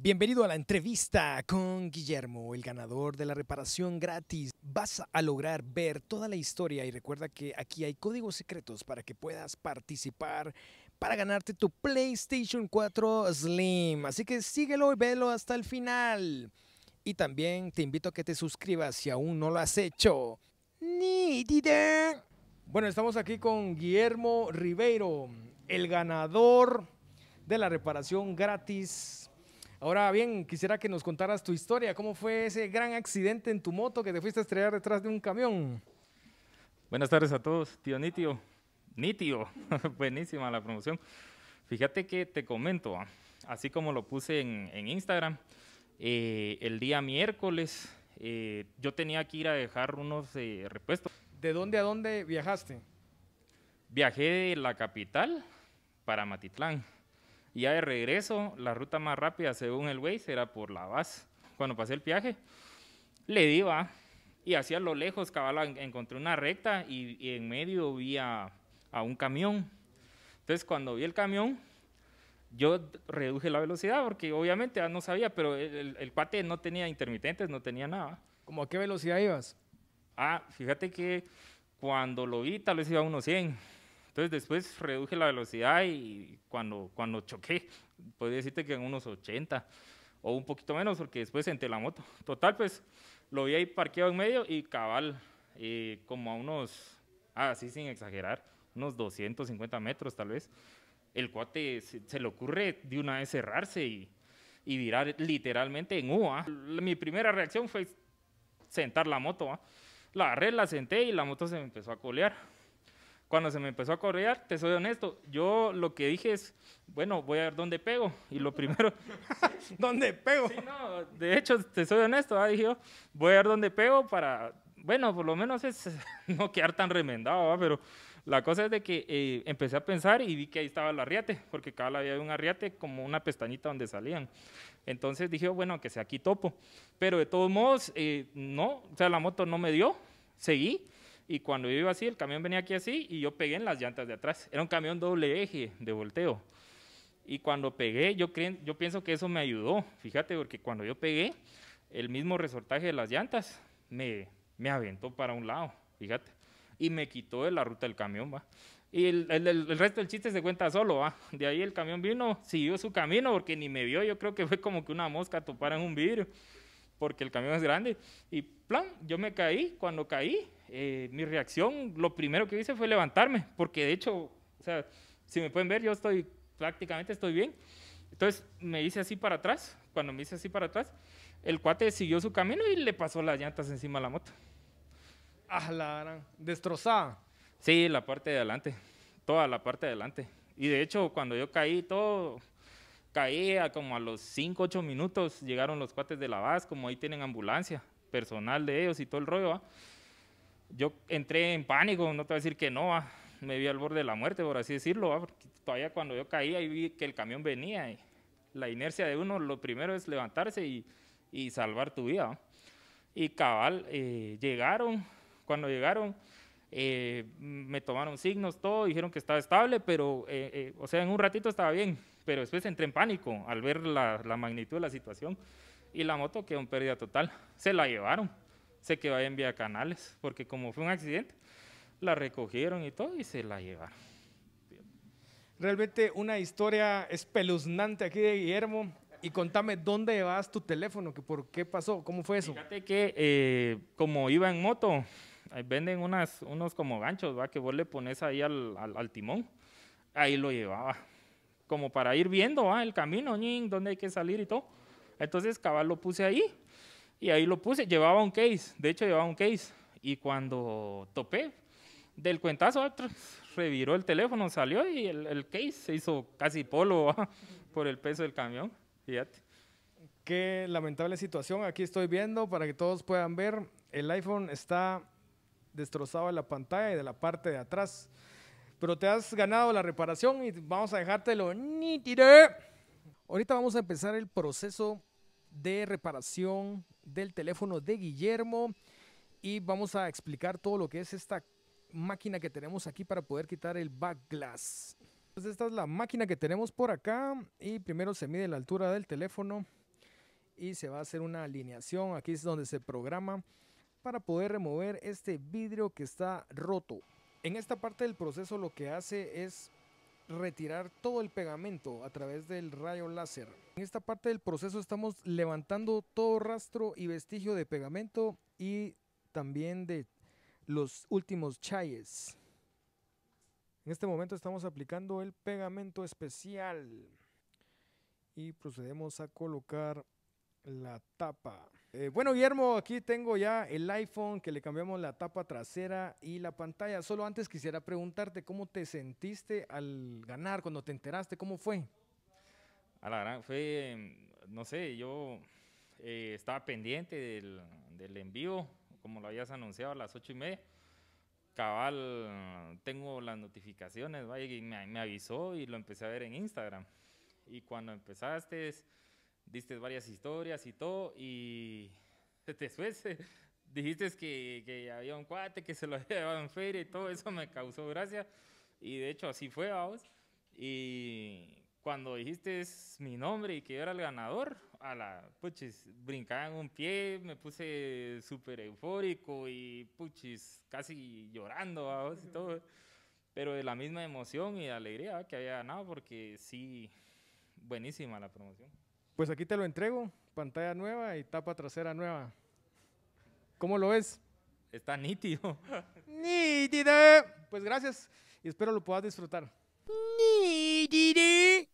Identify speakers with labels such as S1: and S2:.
S1: Bienvenido a la entrevista con Guillermo, el ganador de la reparación gratis. Vas a lograr ver toda la historia y recuerda que aquí hay códigos secretos para que puedas participar para ganarte tu PlayStation 4 Slim. Así que síguelo y velo hasta el final. Y también te invito a que te suscribas si aún no lo has hecho. Bueno, estamos aquí con Guillermo Ribeiro, el ganador de la reparación gratis Ahora bien, quisiera que nos contaras tu historia. ¿Cómo fue ese gran accidente en tu moto que te fuiste a estrellar detrás de un camión?
S2: Buenas tardes a todos, tío Nitio. Nitio, buenísima la promoción. Fíjate que te comento, ¿ah? así como lo puse en, Instagram, eh, el día miércoles eh, yo tenía que ir a dejar unos eh, repuestos.
S1: ¿De dónde a dónde viajaste?
S2: Viajé de la capital para Matitlán ya de regreso, la ruta más rápida según el Waze era por la base Cuando pasé el viaje, le di va. Y hacia lo lejos, cabal, encontré una recta y, en medio vi a, un camión. Entonces, cuando vi el camión, yo reduje la velocidad porque obviamente ah, no sabía, pero el, el, no tenía intermitentes, no tenía nada.
S1: ¿Cómo a qué velocidad ibas?
S2: Ah, fíjate que cuando lo vi, tal vez iba a unos 100 entonces después reduje la velocidad y cuando, cuando choqué, podría decirte que en unos 80 o un poquito menos, porque después senté la moto. Total, pues lo vi ahí parqueado en medio y cabal, eh, como a unos, así ah, sin exagerar, unos 250 metros tal vez, el cuate se, le ocurre de una vez cerrarse y, y virar literalmente en U. ¿ah? Mi primera reacción fue sentar la moto. ¿ah? La agarré, la senté y la moto se me empezó a colear cuando se me empezó a correr, te soy honesto, yo lo que dije es, bueno, voy a ver dónde pego. Y lo primero, ¿dónde pego? Sí, no, de hecho, te soy honesto, ah, dije yo, voy a ver dónde pego para, bueno, por lo menos es no quedar tan remendado, ah, pero la cosa es de que eh, empecé a pensar y vi que ahí estaba el arriate, porque cada lado había un arriate como una pestañita donde salían. Entonces dije, bueno, que sea aquí topo. Pero de todos modos, eh, no, o sea, la moto no me dio, seguí y cuando yo iba así, el camión venía aquí así y yo pegué en las llantas de atrás. Era un camión doble eje de volteo. Y cuando pegué, yo, creen, yo pienso que eso me ayudó, fíjate, porque cuando yo pegué, el mismo resortaje de las llantas me, me aventó para un lado, fíjate, y me quitó de la ruta del camión, va. Y el, el, el, resto del chiste se cuenta solo, ¿va? De ahí el camión vino, siguió su camino porque ni me vio. Yo creo que fue como que una mosca topara en un vidrio, porque el camión es grande. Y plan, yo me caí. Cuando caí, eh, mi reacción, lo primero que hice fue levantarme, porque de hecho, o sea, si me pueden ver, yo estoy prácticamente estoy bien. Entonces me hice así para atrás, cuando me hice así para atrás, el cuate siguió su camino y le pasó las llantas encima a la moto. Ah, la destrozada. Sí, la parte de adelante, toda la parte de adelante. Y de hecho, cuando yo caí, todo caía como a los 5, 8 minutos, llegaron los cuates de la base, como ahí tienen ambulancia, personal de ellos y todo el rollo. ¿va? yo entré en pánico, no te voy a decir que no, ah, me vi al borde de la muerte, por así decirlo, ah, todavía cuando yo caía y vi que el camión venía, y la inercia de uno, lo primero es levantarse y, salvar tu vida. Ah. Y cabal, eh, llegaron, cuando llegaron, eh, me tomaron signos, todo, dijeron que estaba estable, pero, eh, o sea, en un ratito estaba bien, pero después entré en pánico al ver la, la magnitud de la situación y la moto quedó en pérdida total, se la llevaron Sé que va en Vía Canales, porque como fue un accidente, la recogieron y todo y se la llevaron.
S1: Realmente una historia espeluznante aquí de Guillermo. Y contame, ¿dónde llevabas tu teléfono? ¿Que ¿Por qué pasó? ¿Cómo fue eso? Fíjate
S2: que eh, como iba en moto, venden unas, unos como ganchos, ¿va? Que vos le pones ahí al, timón. Ahí lo llevaba. Como para ir viendo, El camino, ¿dónde hay que salir y todo? Entonces cabal lo puse ahí y ahí lo puse, llevaba un case, de hecho llevaba un case. Y cuando topé del cuentazo, reviró el teléfono,
S1: salió y el, case se hizo casi polo ah, por el peso del camión. Fíjate. Qué lamentable situación. Aquí estoy viendo para que todos puedan ver. El iPhone está destrozado en la pantalla y de la parte de atrás. Pero te has ganado la reparación y vamos a dejártelo nítido. Ahorita vamos a empezar el proceso de reparación del teléfono de Guillermo y vamos a explicar todo lo que es esta máquina que tenemos aquí para poder quitar el back glass. Pues esta es la máquina que tenemos por acá y primero se mide la altura del teléfono y se va a hacer una alineación. Aquí es donde se programa para poder remover este vidrio que está roto. En esta parte del proceso lo que hace es retirar todo el pegamento a través del rayo láser. En esta parte del proceso estamos levantando todo rastro y vestigio de pegamento y también de los últimos chayes. En este momento estamos aplicando el pegamento especial y procedemos a colocar la tapa. Eh, bueno, Guillermo, aquí tengo ya el iPhone que le cambiamos la tapa trasera y la pantalla. Solo antes quisiera preguntarte cómo te sentiste al ganar, cuando te enteraste, cómo fue.
S2: A la gran fue, em, no sé, yo eh, estaba pendiente del, envío, como lo habías anunciado a las ocho y media cabal, tengo las notificaciones, vaya, me, me, avisó y lo empecé a ver en Instagram. Y cuando empezaste, diste varias historias y todo, y después eh, dijiste que, que, había un cuate que se lo había llevado en feria y todo eso me causó gracia, y de hecho así fue, vos Y cuando dijiste mi nombre y que yo era el ganador, a la puchis, brincaba en un pie, me puse súper eufórico y puchis, casi llorando, y todo. Pero de la misma emoción y alegría que había ganado, porque sí, buenísima la promoción.
S1: Pues aquí te lo entrego, pantalla nueva y tapa trasera nueva. ¿Cómo lo ves? Está nítido. Nítido. Pues gracias y espero lo puedas disfrutar. Nítido.